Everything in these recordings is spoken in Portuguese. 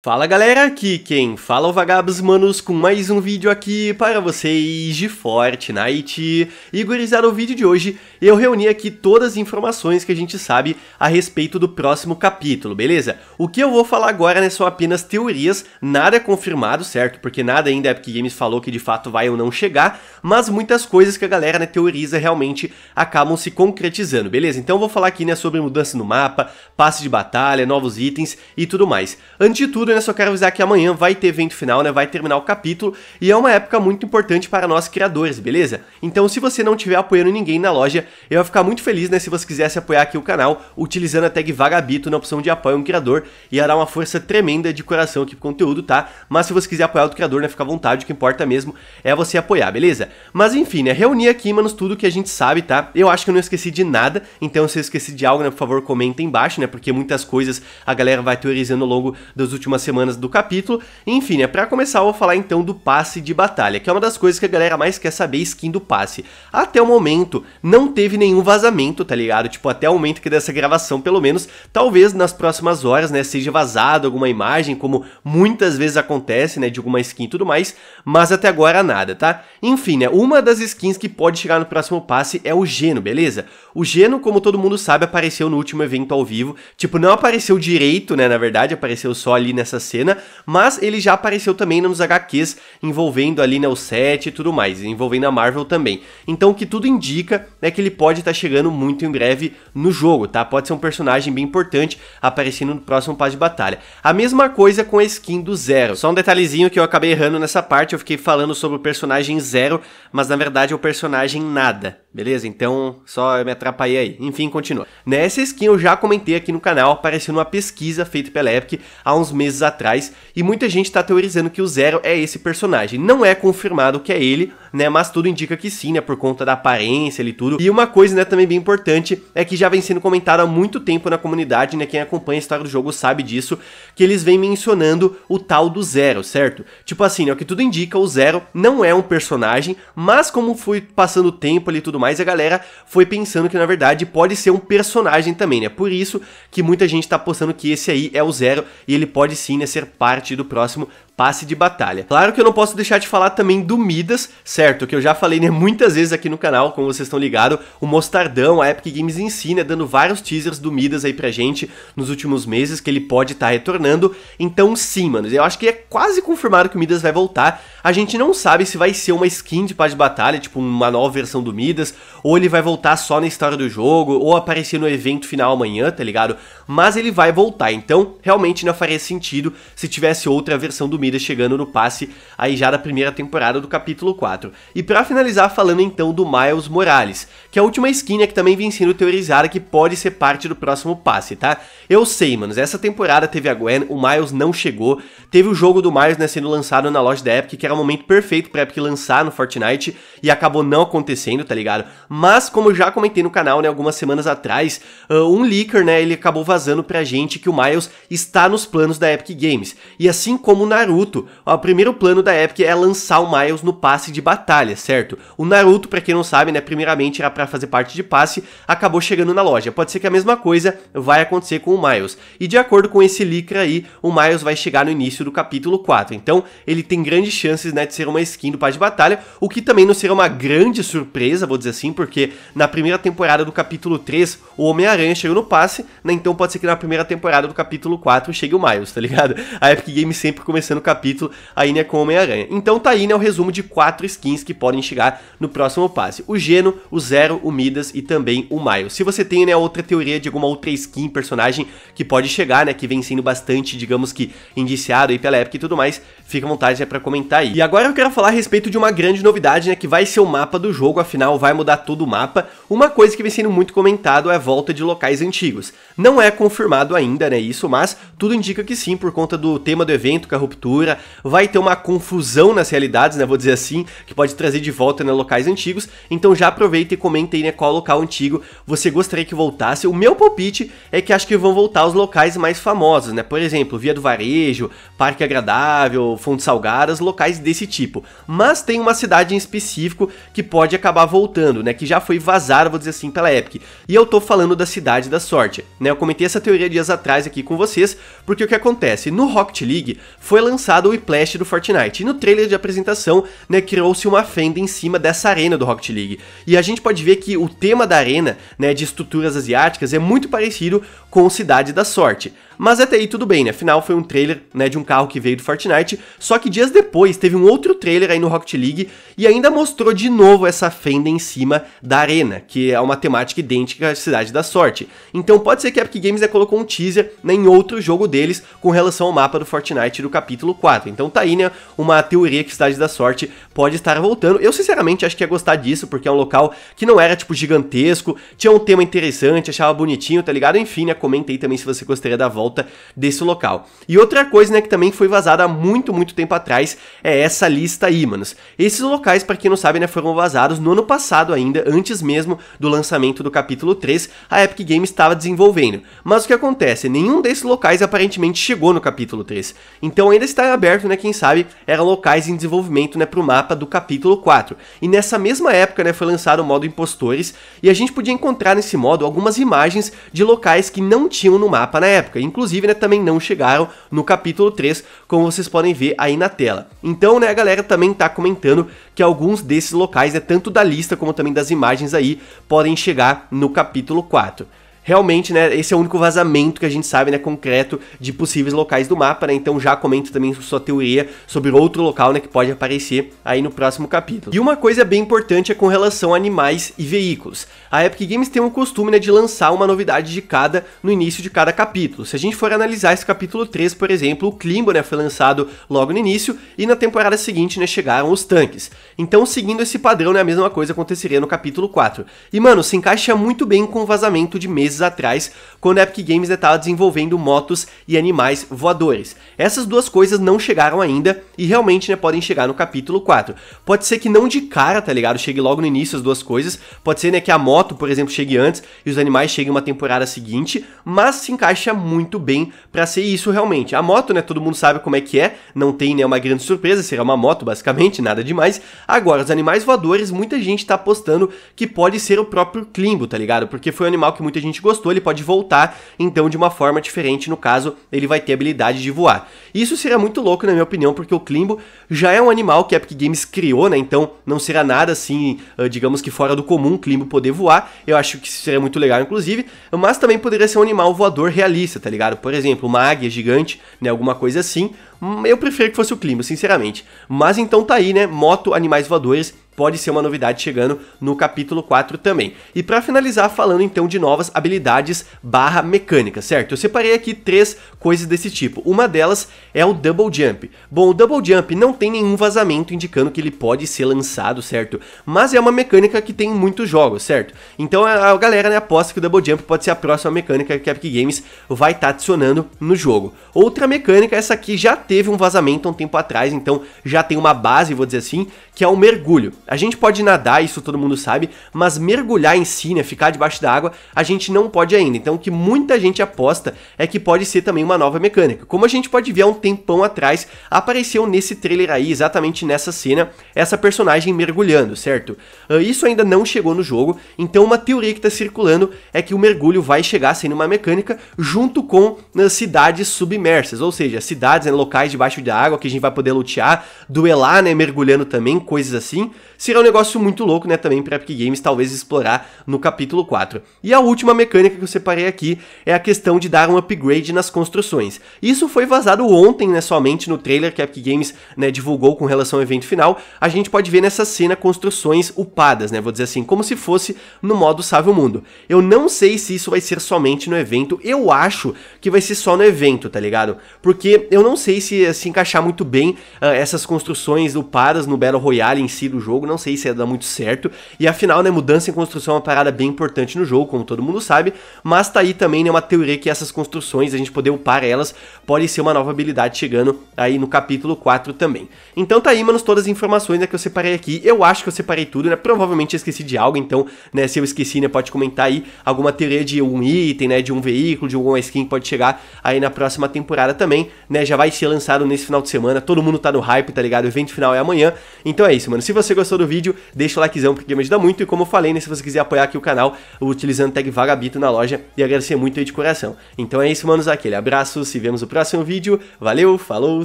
Fala galera, aqui quem fala é o Vagabos Manos com mais um vídeo aqui para vocês de Fortnite. E gurizada, o vídeo de hoje eu reuni aqui todas as informações que a gente sabe a respeito do próximo capítulo, beleza? O que eu vou falar agora né, são apenas teorias, nada confirmado, certo? Porque nada ainda a é Epic Games falou que de fato vai ou não chegar, mas muitas coisas que a galera né, teoriza realmente acabam se concretizando, beleza? Então eu vou falar aqui né, sobre mudança no mapa, passe de batalha, novos itens e tudo mais. Antes de tudo, tudo, Só quero avisar que amanhã vai ter evento final, né? Vai terminar o capítulo e é uma época muito importante para nós criadores, beleza? Então, se você não estiver apoiando ninguém na loja, eu vou ficar muito feliz, né? Se você quisesse apoiar aqui o canal utilizando a tag Vagabito na opção de apoio um criador, ia dar uma força tremenda de coração aqui pro conteúdo, tá? Mas se você quiser apoiar o criador, né? Fica à vontade, o que importa mesmo é você apoiar, beleza? Mas enfim, né? Reunir aqui, manos, tudo que a gente sabe, tá? Eu acho que eu não esqueci de nada, então se eu esqueci de algo, né? Por favor, comenta embaixo, né? Porque muitas coisas a galera vai teorizando ao longo das últimas últimas semanas do capítulo. Enfim, né, pra começar eu vou falar então do passe de batalha, que é uma das coisas que a galera mais quer saber, skin do passe. Até o momento não teve nenhum vazamento, tá ligado? Tipo, até o momento que dessa gravação, pelo menos, talvez nas próximas horas, né, seja vazado alguma imagem, como muitas vezes acontece, né, de alguma skin e tudo mais, mas até agora nada, tá? Enfim, né, uma das skins que pode chegar no próximo passe é o Geno, beleza? O Geno, como todo mundo sabe, apareceu no último evento ao vivo, tipo, não apareceu direito, né, na verdade, apareceu só ali nessa nessa cena, mas ele já apareceu também nos HQs, envolvendo ali né, o 7 e tudo mais, envolvendo a Marvel também. Então o que tudo indica é que ele pode estar tá chegando muito em breve no jogo, tá? Pode ser um personagem bem importante aparecendo no próximo passo de batalha. A mesma coisa com a skin do Zero. Só um detalhezinho que eu acabei errando nessa parte, eu fiquei falando sobre o personagem Zero, mas na verdade é o personagem Nada, beleza? Então só me atrapalhei aí. Enfim, continua. Nessa skin eu já comentei aqui no canal, apareceu numa pesquisa feita pela Epic há uns meses meses atrás, e muita gente está teorizando que o Zero é esse personagem. Não é confirmado que é ele, né? Mas tudo indica que sim, né? Por conta da aparência e tudo. E uma coisa, né, também bem importante é que já vem sendo comentado há muito tempo na comunidade, né? Quem acompanha a história do jogo sabe disso, que eles vêm mencionando o tal do Zero, certo? Tipo assim, né? O que tudo indica, o Zero não é um personagem, mas como foi passando o tempo ali e tudo mais, a galera foi pensando que na verdade pode ser um personagem também, né? Por isso que muita gente tá postando que esse aí é o Zero e ele pode sim, né, ser parte do próximo passe de batalha. Claro que eu não posso deixar de falar também do Midas, certo, que eu já falei né, muitas vezes aqui no canal, como vocês estão ligados, o Mostardão, a Epic Games ensina, né, dando vários teasers do Midas aí pra gente nos últimos meses, que ele pode estar tá retornando. Então sim, mano, eu acho que é quase confirmado que o Midas vai voltar. A gente não sabe se vai ser uma skin de pá de batalha, tipo uma nova versão do Midas, ou ele vai voltar só na história do jogo, ou aparecer no evento final amanhã, tá ligado? Mas ele vai voltar, então realmente não faria sentido se tivesse outra versão do Midas chegando no passe aí já da primeira temporada do capítulo 4. 4. E para finalizar falando então do Miles Morales, que é a última esquina que também vem sendo teorizada que pode ser parte do próximo passe, tá? Eu sei, mano. essa temporada teve a Gwen, o Miles não chegou, teve o jogo do Miles né, sendo lançado na loja da Epic, que era o momento perfeito pra Epic lançar no Fortnite, e acabou não acontecendo, tá ligado? Mas, como eu já comentei no canal, né, algumas semanas atrás, uh, um leaker, né, ele acabou vazando pra gente que o Miles está nos planos da Epic Games. E assim como o Naruto, o primeiro plano da Epic é lançar o Miles no passe de batalha batalha, certo? O Naruto, para quem não sabe, né, primeiramente era para fazer parte de passe, acabou chegando na loja. Pode ser que a mesma coisa vai acontecer com o Miles. E de acordo com esse Licra aí, o Miles vai chegar no início do capítulo 4. Então, ele tem grandes chances, né, de ser uma skin do Pá de batalha, o que também não será uma grande surpresa, vou dizer assim, porque na primeira temporada do capítulo 3, o Homem-Aranha chegou no passe, né? Então pode ser que na primeira temporada do capítulo 4 chegue o Miles, tá ligado? A Epic Games sempre começando o capítulo aí, né, com o Homem-Aranha. Então tá aí, né, o resumo de quatro skins skins que podem chegar no próximo passe. O Geno, o Zero, o Midas e também o Miles. Se você tem, né, outra teoria de alguma outra skin, personagem que pode chegar, né, que vem sendo bastante, digamos que, indiciado aí pela época e tudo mais, fica à vontade, né, comentar aí. E agora eu quero falar a respeito de uma grande novidade, né, que vai ser o mapa do jogo, afinal vai mudar todo o mapa. Uma coisa que vem sendo muito comentado é a volta de locais antigos. Não é confirmado ainda, né, isso, mas tudo indica que sim, por conta do tema do evento, com a ruptura, vai ter uma confusão nas realidades, né, vou dizer assim, que pode trazer de volta né, locais antigos. Então já aproveita e comenta aí né, qual local antigo você gostaria que voltasse. O meu palpite é que acho que vão voltar os locais mais famosos, né? Por exemplo, Via do Varejo, Parque Agradável, Fontes Salgadas, locais desse tipo. Mas tem uma cidade em específico que pode acabar voltando, né? Que já foi vazada, vou dizer assim, pela Epic. E eu tô falando da Cidade da Sorte, né? Eu comentei essa teoria dias atrás aqui com vocês, porque o que acontece? No Rocket League foi lançado o Whiplash do Fortnite, e no trailer de apresentação, né, criou-se uma fenda em cima dessa arena do Rocket League. E a gente pode ver que o tema da arena, né, de estruturas asiáticas, é muito parecido com Cidade da Sorte. Mas até aí tudo bem, né? Afinal foi um trailer, né, de um carro que veio do Fortnite, só que dias depois teve um outro trailer aí no Rocket League e ainda mostrou de novo essa fenda em cima da arena, que é uma temática idêntica à Cidade da Sorte. Então pode ser que a Epic Games já colocou um teaser né, em outro jogo deles com relação ao mapa do Fortnite do capítulo 4. Então tá aí, né, uma teoria que Cidade da Sorte pode estar cara voltando. Eu sinceramente acho que ia gostar disso, porque é um local que não era tipo gigantesco, tinha um tema interessante, achava bonitinho, tá ligado? Enfim, né? Comenta aí também se você gostaria da volta desse local. E outra coisa, né, que também foi vazada há muito, muito tempo atrás, é essa lista aí, manos. Esses locais, para quem não sabe, né, foram vazados no ano passado ainda, antes mesmo do lançamento do capítulo 3, a Epic Games estava desenvolvendo. Mas o que acontece? Nenhum desses locais aparentemente chegou no capítulo 3. Então ainda está aberto, né, quem sabe, eram locais em desenvolvimento, né, pro mapa do capítulo capítulo 4. E nessa mesma época, né, foi lançado o modo Impostores, e a gente podia encontrar nesse modo algumas imagens de locais que não tinham no mapa na época, inclusive, né, também não chegaram no capítulo 3, como vocês podem ver aí na tela. Então, né, a galera também tá comentando que alguns desses locais, né, tanto da lista como também das imagens aí, podem chegar no capítulo 4 realmente, né, esse é o único vazamento que a gente sabe, né, concreto de possíveis locais do mapa, né? Então já comento também sua teoria sobre outro local, né, que pode aparecer aí no próximo capítulo. E uma coisa bem importante é com relação a animais e veículos. A Epic Games tem o costume, né, de lançar uma novidade de cada no início de cada capítulo. Se a gente for analisar esse capítulo 3, por exemplo, o Klimbo, né, foi lançado logo no início e na temporada seguinte, né, chegaram os tanques. Então, seguindo esse padrão, né, a mesma coisa aconteceria no capítulo 4. E mano, se encaixa muito bem com o vazamento de meses meses atrás, quando a Epic Games estava desenvolvendo motos e animais voadores. Essas duas coisas não chegaram ainda e realmente né, podem chegar no capítulo 4. Pode ser que não de cara, tá ligado? Chegue logo no início as duas coisas. Pode ser né, que a moto, por exemplo, chegue antes e os animais cheguem uma temporada seguinte, mas se encaixa muito bem para ser isso realmente. A moto, né, todo mundo sabe como é que é, não tem né, uma grande surpresa, será uma moto basicamente, nada demais. Agora, os animais voadores, muita gente tá apostando que pode ser o próprio Klimbo, tá ligado? Porque foi um animal que muita gente gostou, ele pode voltar, então de uma forma diferente, no caso, ele vai ter habilidade de voar. Isso seria muito louco, na minha opinião, porque o Klimbo já é um animal que a Epic Games criou, né? Então não será nada assim, ah, digamos que fora do comum, o Klimbo poder voar. Eu acho que isso seria muito legal, inclusive, mas também poderia ser um animal voador realista, tá ligado? Por exemplo, uma águia gigante, né? Alguma coisa assim. Hum, eu prefiro que fosse o Klimbo, sinceramente. Mas então tá aí, né? Moto, animais voadores pode ser uma novidade chegando no capítulo 4 também. E para finalizar, falando então de novas habilidades barra mecânica, certo? Eu separei aqui três coisas desse tipo. Uma delas é o Double Jump. Bom, o Double Jump não tem nenhum vazamento indicando que ele pode ser lançado, certo? Mas é uma mecânica que tem muitos jogos, certo? Então a galera né, aposta que o Double Jump pode ser a próxima mecânica que a Epic Games vai estar tá adicionando no jogo. Outra mecânica, essa aqui já teve um vazamento há um tempo atrás, então já tem uma base, vou dizer assim, que é o mergulho. A gente pode nadar, isso todo mundo sabe, mas mergulhar em si, né, ficar debaixo da água, a gente não pode ainda. Então o que muita gente aposta é que pode ser também uma nova mecânica. Como a gente pode ver há um tempão atrás, apareceu nesse trailer aí, exatamente nessa cena, essa personagem mergulhando, certo? Ah, isso ainda não chegou no jogo, então uma teoria que está circulando é que o mergulho vai chegar sendo uma mecânica junto com ah, cidades submersas, ou seja, cidades, né, locais debaixo da água que a gente vai poder lutear, duelar, né, mergulhando também, coisas assim seria um negócio muito louco, né, também para Epic Games talvez explorar no capítulo 4. E a última mecânica que eu separei aqui é a questão de dar um upgrade nas construções. Isso foi vazado ontem, né, somente no trailer que a Epic Games, né, divulgou com relação ao evento final. A gente pode ver nessa cena construções upadas, né, vou dizer assim, como se fosse no modo Save o Mundo. Eu não sei se isso vai ser somente no evento, eu acho que vai ser só no evento, tá ligado? Porque eu não sei se se encaixar muito bem uh, essas construções upadas no Battle Royale em si do jogo, né, não sei se ia dar muito certo. E afinal, né, mudança em construção é uma parada bem importante no jogo, como todo mundo sabe, mas tá aí também né, uma teoria que essas construções, a gente poder upar elas, pode ser uma nova habilidade chegando aí no capítulo 4 também. Então tá aí, manos, todas as informações né, que eu separei aqui. Eu acho que eu separei tudo, né? Provavelmente esqueci de algo, então, né, se eu esqueci, né, pode comentar aí alguma teoria de um item, né, de um veículo, de alguma skin que pode chegar aí na próxima temporada também, né? Já vai ser lançado nesse final de semana. Todo mundo tá no hype, tá ligado? O evento final é amanhã. Então é isso, mano. Se você gostou gostou do vídeo, deixa o likezão porque me ajuda muito. E como eu falei, né, se você quiser apoiar aqui o canal utilizando tag Vagabito na loja, e agradecer muito aí de coração. Então é isso, manos, aquele abraço, se vemos no próximo vídeo. Valeu, falou,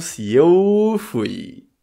se eu fui!